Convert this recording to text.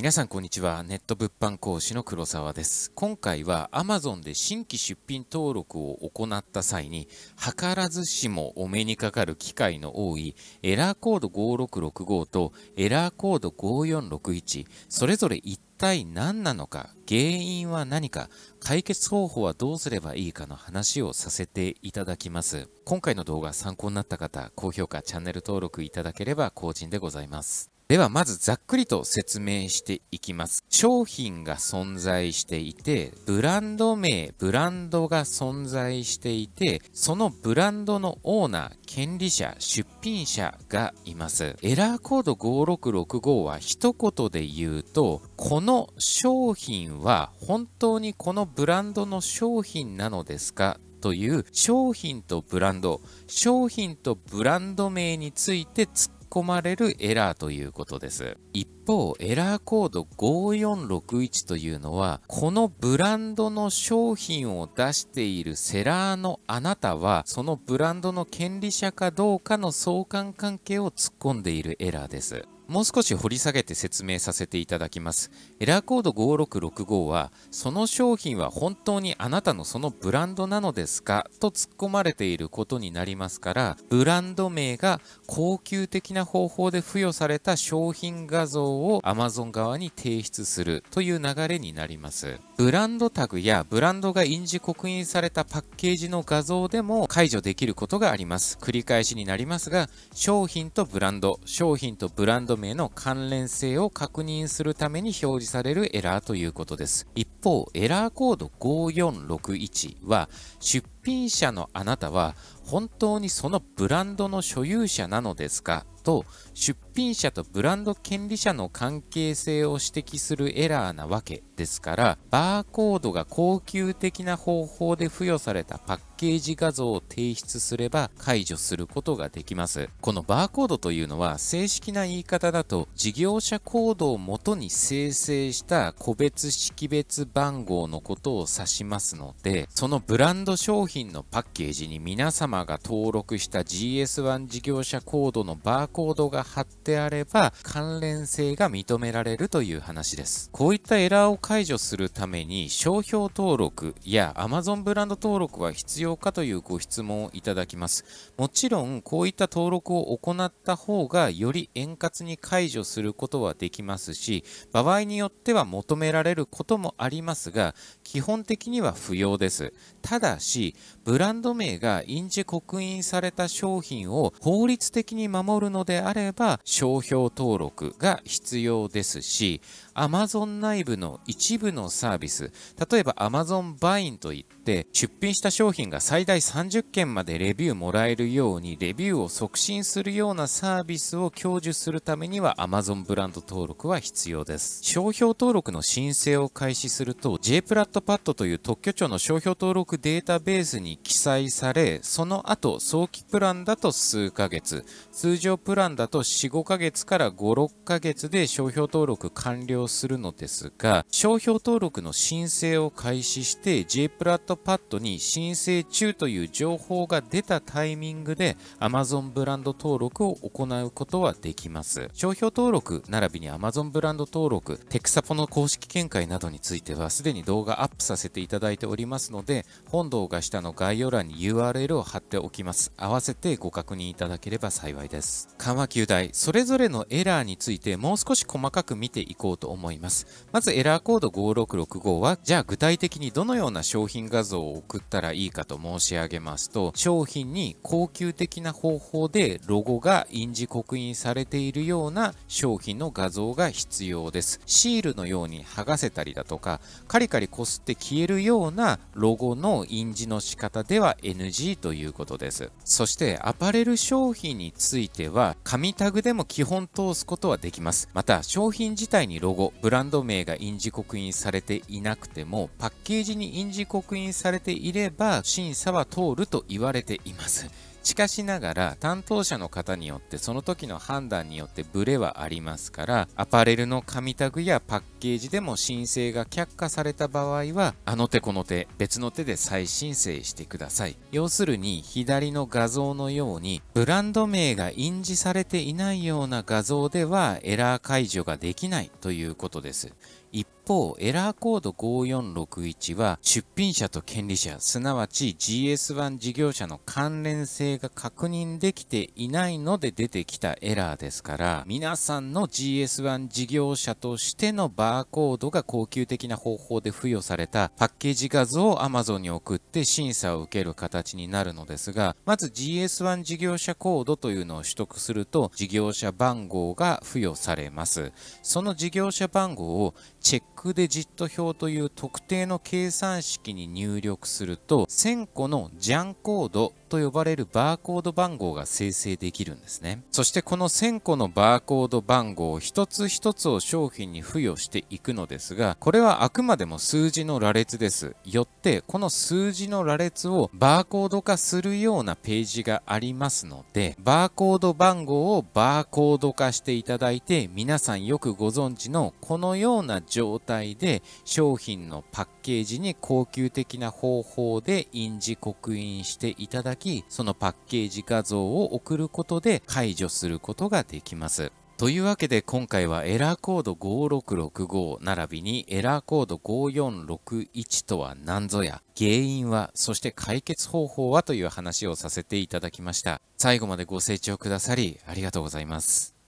皆さんこんにちはネット物販講師の黒沢です今回は Amazon で新規出品登録を行った際に図らずしもお目にかかる機会の多いエラーコード5665とエラーコード5461それぞれ一体何なのか原因は何か解決方法はどうすればいいかの話をさせていただきます今回の動画参考になった方高評価チャンネル登録いただければ更新でございますではまずざっくりと説明していきます。商品が存在していて、ブランド名、ブランドが存在していて、そのブランドのオーナー、権利者、出品者がいます。エラーコード5665は一言で言うと、この商品は本当にこのブランドの商品なのですかという商品とブランド、商品とブランド名について突っ込まれるエラーということです。一方、エラーコード5461というのは、このブランドの商品を出しているセラーのあなたは、そのブランドの権利者かどうかの相関関係を突っ込んでいるエラーです。もう少し掘り下げて説明させていただきます。エラーコード5665は、その商品は本当にあなたのそのブランドなのですかと突っ込まれていることになりますから、ブランド名が高級的な方法で付与された商品画像を Amazon 側に提出するという流れになります。ブランドタグやブランドが印字刻印されたパッケージの画像でも解除できることがあります。繰り返しになりますが、商品とブランド、商品とブランド名の関連性を確認するために表示されるエラーということです。一方、エラーコード5461は出品者のあなたは本当にそのブランドの所有者なのですかと出品者とブランド権利者の関係性を指摘するエラーなわけですからバーコードが恒久的な方法で付与されたパッケージ画像を提出すれば解除することができますこのバーコードというのは正式な言い方だと事業者コードをもとに生成した個別識別番号のことを指しますのでそのブランド商品のパッケージに皆様が登録した GS1 事業者コードのバーコードが貼ってであれば関連性が認められるという話です。こういったエラーを解除するために商標登録や Amazon ブランド登録は必要かというご質問をいただきます。もちろんこういった登録を行った方がより円滑に解除することはできますし、場合によっては求められることもありますが、基本的には不要です。ただし、ブランド名が印字刻印された商品を法律的に守るのであれば、商標登録が必要ですし Amazon 内部の一部のサービス、例えば Amazon バインといって出品した商品が最大30件までレビューもらえるようにレビューを促進するようなサービスを享受するためには Amazon ブランド登録は必要です。商標登録の申請を開始すると J プラットパッドという特許庁の商標登録データベースに記載され、その後早期プランだと数ヶ月、通常プランだと4、5ヶ月から5、6ヶ月で商標登録完了するのですが、商標登録の申請を開始して J プラットパッドに申請中という情報が出たタイミングで Amazon ブランド登録を行うことはできます。商標登録並びに Amazon ブランド登録、テクサポの公式見解などについてはすでに動画アップさせていただいておりますので、本動画下の概要欄に URL を貼っておきます。合わせてご確認いただければ幸いです。緩和球大、それぞれのエラーについてもう少し細かく見ていこうと思います。まずエラーコード5665は、じゃあ具体的にどのような商品画像を送ったらいいかと申し上げますと、商品に恒久的な方法でロゴが印字刻印されているような商品の画像が必要です。シールのように剥がせたりだとか、カリカリこすって消えるようなロゴの印字の仕方では NG ということです。そしてアパレル商品については、紙タグでも基本通すことはできます。また、商品自体にロゴ後ブランド名が印字刻印されていなくてもパッケージに印字刻印されていれば審査は通ると言われていますしかしながら担当者の方によってその時の判断によってブレはありますからアパレルの紙タグやパッケージでも申請が却下された場合はあの手この手別の手で再申請してください要するに左の画像のようにブランド名が印字されていないような画像ではエラー解除ができないということです一方、エラーコード5461は出品者と権利者、すなわち GS1 事業者の関連性が確認できていないので出てきたエラーですから、皆さんの GS1 事業者としてのバーコードが高級的な方法で付与されたパッケージ画像を Amazon に送って審査を受ける形になるのですが、まず GS1 事業者コードというのを取得すると事業者番号が付与されます。その事業者番号をチェックデジット表という特定の計算式に入力すると1000個のジャンコードと呼ばれるバーコード番号が生成できるんですね。そしてこの1000個のバーコード番号一つ一つを商品に付与していくのですが、これはあくまでも数字の羅列です。よって、この数字の羅列をバーコード化するようなページがありますので、バーコード番号をバーコード化していただいて、皆さんよくご存知のこのような状態で商品のパッケージに恒久的な方法で印字刻印していただき、そのパッケージ画像を送ることで解除することができます。というわけで今回はエラーコード5665並びにエラーコード5461とは何ぞや、原因は、そして解決方法はという話をさせていただきました。最後までご清聴くださりありがとうございます。